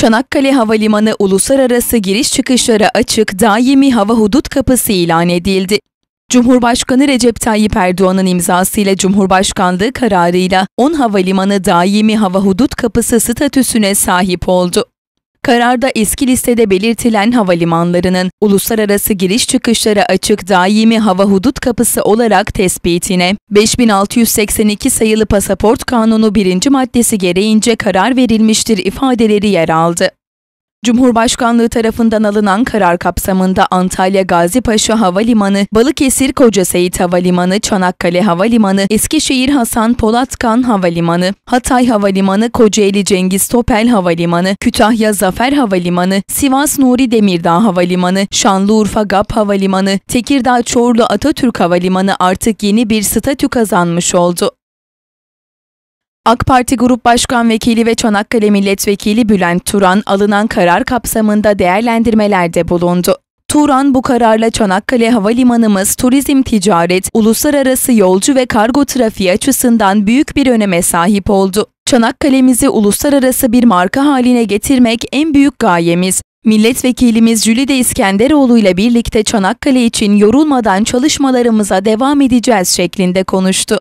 Çanakkale Havalimanı uluslararası giriş Çıkışları açık daimi hava hudut kapısı ilan edildi. Cumhurbaşkanı Recep Tayyip Erdoğan'ın imzasıyla Cumhurbaşkanlığı kararıyla 10 havalimanı daimi hava hudut kapısı statüsüne sahip oldu. Kararda eski listede belirtilen havalimanlarının uluslararası giriş çıkışlara açık daimi hava hudut kapısı olarak tespitine 5682 sayılı pasaport kanunu 1. maddesi gereğince karar verilmiştir ifadeleri yer aldı. Cumhurbaşkanlığı tarafından alınan karar kapsamında Antalya Gazipaşa Havalimanı, Balıkesir Koca Havalimanı, Çanakkale Havalimanı, Eskişehir Hasan Polatkan Havalimanı, Hatay Havalimanı, Kocaeli Cengiz Topel Havalimanı, Kütahya Zafer Havalimanı, Sivas Nuri Demirdağ Havalimanı, Şanlıurfa GAP Havalimanı, Tekirdağ Çorlu Atatürk Havalimanı artık yeni bir statü kazanmış oldu. AK Parti Grup Başkan Vekili ve Çanakkale Milletvekili Bülent Turan alınan karar kapsamında değerlendirmelerde bulundu. Turan bu kararla Çanakkale Havalimanımız turizm, ticaret, uluslararası yolcu ve kargo trafiği açısından büyük bir öneme sahip oldu. Çanakkale'mizi uluslararası bir marka haline getirmek en büyük gayemiz. Milletvekilimiz Jülide İskenderoğlu ile birlikte Çanakkale için yorulmadan çalışmalarımıza devam edeceğiz şeklinde konuştu.